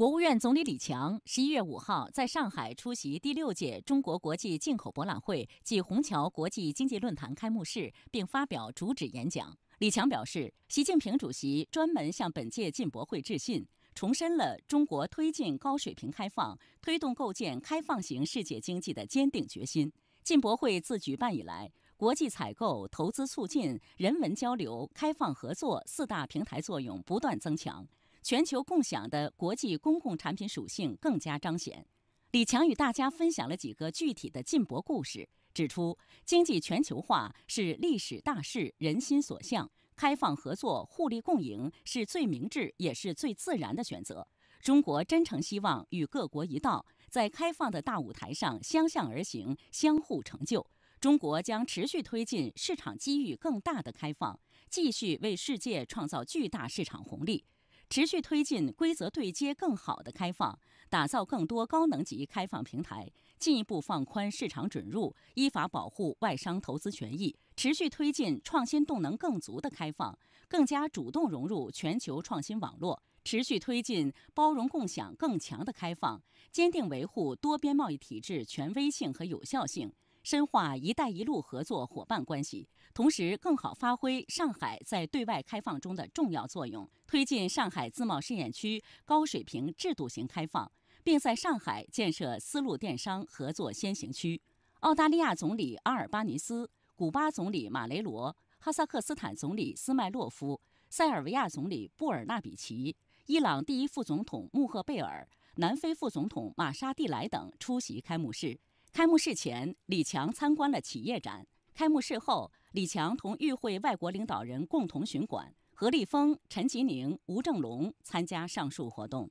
国务院总理李强十一月五号在上海出席第六届中国国际进口博览会暨虹桥国际经济论坛开幕式，并发表主旨演讲。李强表示，习近平主席专门向本届进博会致信，重申了中国推进高水平开放、推动构建开放型世界经济的坚定决心。进博会自举办以来，国际采购、投资促进、人文交流、开放合作四大平台作用不断增强。全球共享的国际公共产品属性更加彰显。李强与大家分享了几个具体的进博故事，指出经济全球化是历史大势，人心所向，开放合作、互利共赢是最明智也是最自然的选择。中国真诚希望与各国一道，在开放的大舞台上相向而行，相互成就。中国将持续推进市场机遇更大的开放，继续为世界创造巨大市场红利。持续推进规则对接、更好的开放，打造更多高能级开放平台，进一步放宽市场准入，依法保护外商投资权益，持续推进创新动能更足的开放，更加主动融入全球创新网络，持续推进包容共享更强的开放，坚定维护多边贸易体制权威性和有效性。深化“一带一路”合作伙伴关系，同时更好发挥上海在对外开放中的重要作用，推进上海自贸试验区高水平制度型开放，并在上海建设丝路电商合作先行区。澳大利亚总理阿尔巴尼斯、古巴总理马雷罗、哈萨克斯坦总理斯迈洛夫、塞尔维亚总理布尔纳比奇、伊朗第一副总统穆赫贝尔、南非副总统玛莎蒂莱等出席开幕式。开幕式前，李强参观了企业展。开幕式后，李强同与会外国领导人共同巡馆。何立峰、陈吉宁、吴正龙参加上述活动。